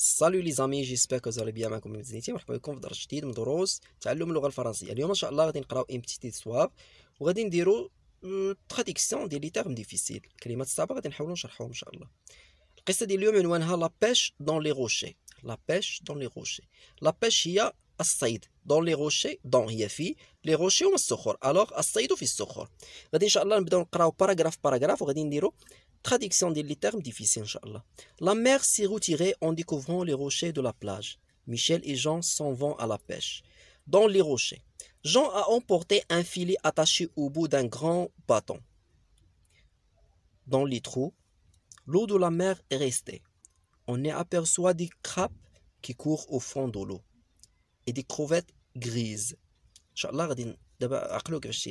سالو لي زامي جيسبر كو زالي بيان معكم مزيانتين مرحبا بكم في درس جديد من دروس تعلم اللغه الفرنسيه اليوم ان شاء الله غادي نقراو تي سواب وغادي نديرو تراديكسيون ديال لي تيرم ديفيسيل الكلمات الصعبه غادي نحاولوا نشرحوهم ان شاء الله القصه ديال اليوم عنوانها لا بيش دون لي روشي لا بيش دون لي روشي لا بيش هي الصيد دون لي روشي دون هي في لي روشي هما الصخور الوغ الصيد في الصخور غادي ان شاء الله نبداو نقراو باراغراف باراغراف وغادي نديرو Traduction des termes difficiles, Inch'Allah. La mer s'est retirée en découvrant les rochers de la plage. Michel et Jean s'en vont à la pêche. Dans les rochers, Jean a emporté un filet attaché au bout d'un grand bâton. Dans les trous, l'eau de la mer est restée. On y aperçoit des crabes qui courent au fond de l'eau et des crevettes grises. Inch'Allah, mer دابا عقلو كيفاش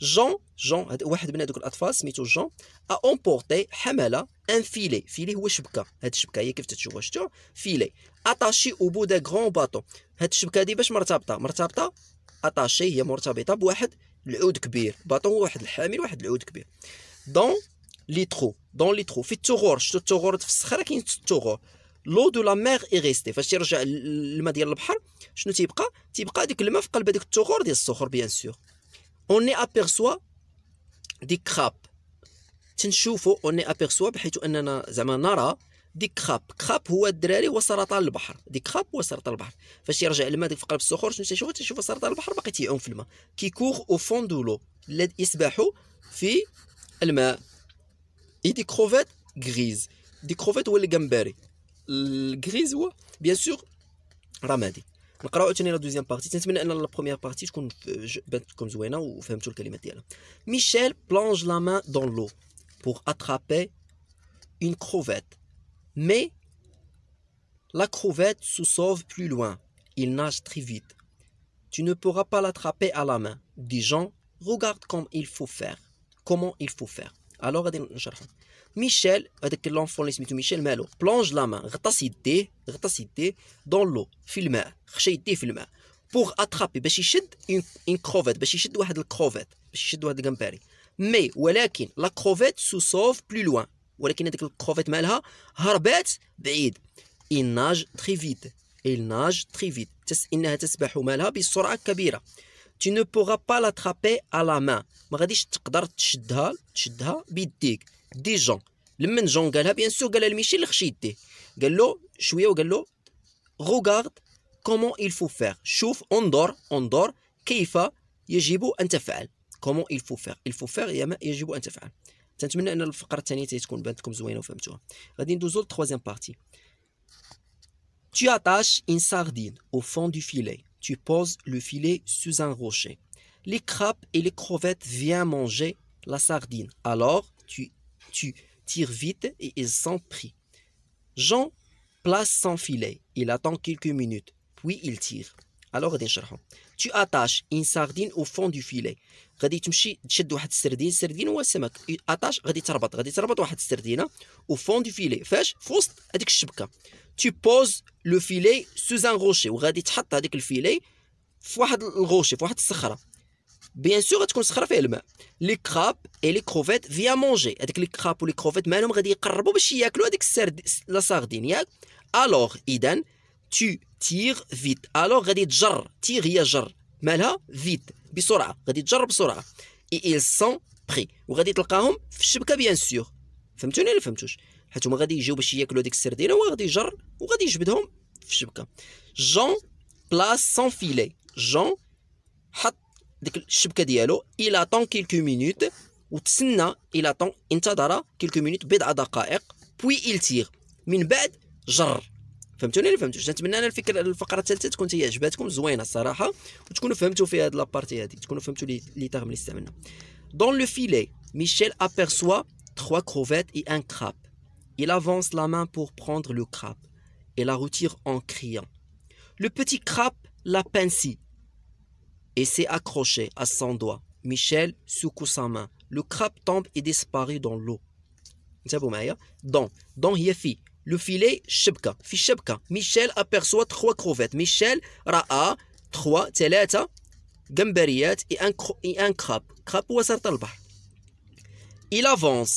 جون جون هذا واحد من هذوك الاطفال سميتو جون ا امبورتي حمل ان فيلي فيلي هو شبكه هاد الشبكه هي كيف تتشوفوا شفتوا فيلي اتاشي او بو دا غون باطو هاد الشبكه هادي باش مرتبطه مرتبطه اتاشي هي مرتبطه بواحد العود كبير باطو هو واحد الحامل واحد العود كبير دون لي ترو دون لي ترو في الثغور شتو الثغور في الصخره كاين التغور لو دو لا ميغ اي ريستي فاش تيرجع الماء ديال البحر شنو تيبقى تيبقى ديك الماء في قلب هذيك الثغور ديال الصخور بيان سور اوني ابيرسوا دي كراب تنشوفو اوني ابيرسوا بحيث اننا زعما نرى دي كراب كراب هو الدراري هو سرطان البحر دي كراب هو سرطان البحر فاش يرجع الماء في قلب الصخور شنو تنشوفوا تنشوفوا سرطان البحر باقي تيعوم في الماء كيكور او فون دو لو يسبحوا في الماء اي دي كروفيت غريز دي كروفيت هو الجمبري الغريز هو بيان سور رمادي la deuxième partie. la première partie. Je Michel plonge la main dans l'eau pour attraper une crevette, mais la crevette se sauve plus loin. Il nage très vite. Tu ne pourras pas l'attraper à la main, dit Jean. Regarde comment il faut faire. Comment il faut faire. الو غادي نشرحها ميشيل هذاك لونفون اللي سميتو ميشيل مالو بلونج لا مان غطس يديه غطس يديه دون لو في الماء خشى يديه في الماء بوغ اترابي باش يشد اون كروفيت باش يشد واحد الكروفيت باش يشد واحد الكامباري مي ولكن لا كروفيت سو سوف بلو لوان ولكن هذيك الكروفيت مالها هربات بعيد ايل ناج تخي فيت ايل ناج تخي فيت تس إنها تسبح مالها بسرعة كبيرة tu ne pourras pas l'attraper à la main. Maradish tchadar tchadha, tchadha, bidig. Des gens. Le men j'en gala, bien sûr, gala le michel l'chite. Gallo, chouye ou gallo, regarde comment il faut faire. Chouf, on dort, on dort, keifa, yejibou, antafal. Comment il faut faire Il faut faire, yama, yejibou, antafal. تنتمنى ان الفقره الثانيه تكون بانتكم زوينه وفهمتوها غادي ندوزو للثوازيام partie. tu attaches une sardine au fond du filet tu poses le filet sous un rocher. Les crabes et les crevettes viennent manger la sardine. Alors, tu, tires vite et ils sont pris. Jean place son filet. Il attend quelques minutes, puis il tire. Alors, تي اتاش ان ساردين او فون دو فيلي غادي تمشي تشد واحد السردين السردين هو السمك اتاش غادي تربط غادي تربط واحد السردينه او فون دو فيلي فاش في وسط هذيك الشبكه تي بوز لو فيلي سوز ان غوشي وغادي تحط هذيك الفيلي في واحد الغوشي في واحد الصخره بيان سور غتكون صخره فيها الماء لي كراب اي لي كروفيت فيا مونجي هذيك لي كراب ولي كروفيت مالهم غادي يقربوا باش ياكلوا هذيك السرد لا ساردين ياك الوغ اذا تو تيغ فيت الوغ غادي تجر تيغ هي جر مالها فيت بسرعه غادي تجر بسرعه اي ils سون بري وغادي تلقاهم في الشبكه بيان سور فهمتوني ولا فهمتوش حيت هما غادي يجيو باش ياكلوا ديك السردينه وغادي غادي يجر وغادي يجبدهم في الشبكه جون بلاس سون فيلي جون حط ديك الشبكه ديالو الى طون كيلكو مينوت وتسنى الى طون انتظر كيلكو مينوت بضع دقائق بوي il من بعد جر Dans le filet, Michel aperçoit trois crevettes et un crabe. Il avance la main pour prendre le crabe et la retire en criant. Le petit crabe la pince et s'est accroché à son doigt. Michel secoue sa main. Le crabe tombe et disparaît dans l'eau. Dans, dans, il y a لو فيلي الشبكه في الشبكه ميشيل ابيرسوا 3 كروفيت ميشيل راى 3 3 جمبريات اي ان اي ان كراب كراب هو سرط البحر il avance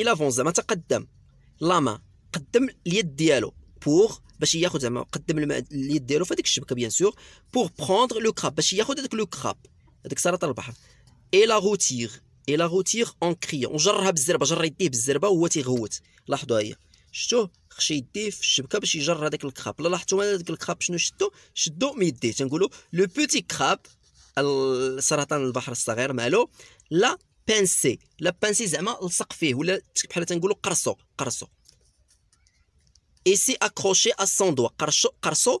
il avance زعما تقدم لا ما قدم اليد ديالو بور باش ياخذ زعما قدم اليد ديالو في هذيك الشبكه بيان سور بوغ بروندر لو كراب باش ياخذ هذاك لو كراب هذاك سرط البحر اي لا روتير اي لا روتير اون كريون وجرها بالزربه جر يديه بالزربه وهو تيغوت لاحظوا هي شتوه خشى يديه في الشبكه باش يجر هذاك الكخاب الا لاحظتوا هذاك الكخاب شنو شدو شدو يديه تنقولوا لو بوتي كخاب سرطان البحر الصغير مالو لا بانسي لا بانسي زعما لصق فيه ولا بحال تنقولوا قرصو قرصو ايسي اكروشي ا سون دو قرصو قرصو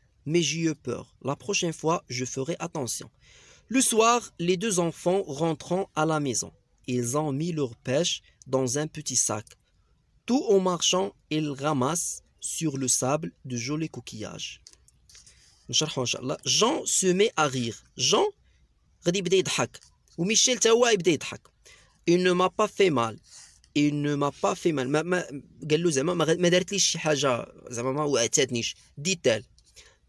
mais j'ai eu peur. La prochaine fois, je ferai attention. Le soir, les deux enfants rentrant à la maison. Ils ont mis leur pêche dans un petit sac. Tout en marchant, ils ramassent sur le sable de jolis coquillages. Jean se met à rire. Jean, ou Michel Il ne m'a pas fait mal. il ne m'a pas fait mal. dit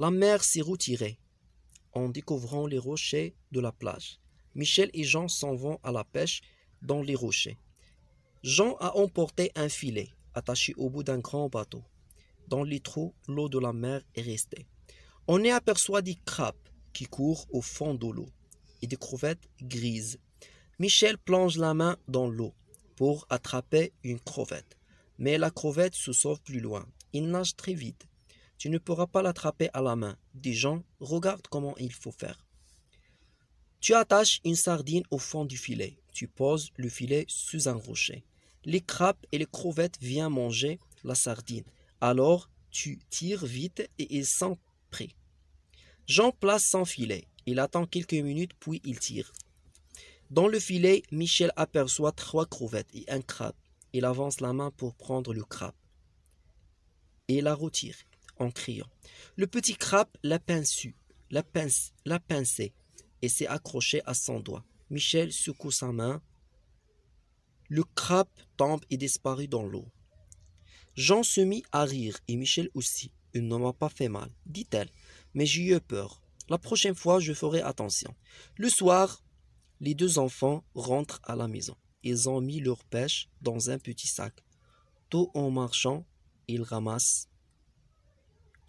La mer s'est retirait en découvrant les rochers de la plage. Michel et Jean s'en vont à la pêche dans les rochers. Jean a emporté un filet attaché au bout d'un grand bateau. Dans les trous, l'eau de la mer est restée. On y aperçoit des crabes qui courent au fond de l'eau et des crevettes grises. Michel plonge la main dans l'eau pour attraper une crevette. Mais la crevette se sauve plus loin. Il nage très vite tu ne pourras pas l'attraper à la main. Dis Jean, regarde comment il faut faire. Tu attaches une sardine au fond du filet. Tu poses le filet sous un rocher. Les crabes et les crevettes viennent manger la sardine. Alors, tu tires vite et ils sont prêts. Jean place son filet. Il attend quelques minutes puis il tire. Dans le filet, Michel aperçoit trois crevettes et un crabe. Il avance la main pour prendre le crabe et la retire en criant. Le petit crabe l'a pinçu, l'a pince, la pincé et s'est accroché à son doigt. Michel secoue sa main. Le crabe tombe et disparaît dans l'eau. Jean se mit à rire et Michel aussi. Il ne m'a pas fait mal, dit-elle, mais j'ai eu peur. La prochaine fois, je ferai attention. Le soir, les deux enfants rentrent à la maison. Ils ont mis leur pêche dans un petit sac. Tout en marchant, ils ramassent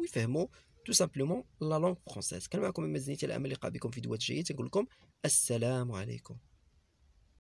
ويفهموا تو سامبلومون لا لونغ فرونسيز كان معكم مازنيتي الامل اللي بكم في دوات جايه تنقول لكم السلام عليكم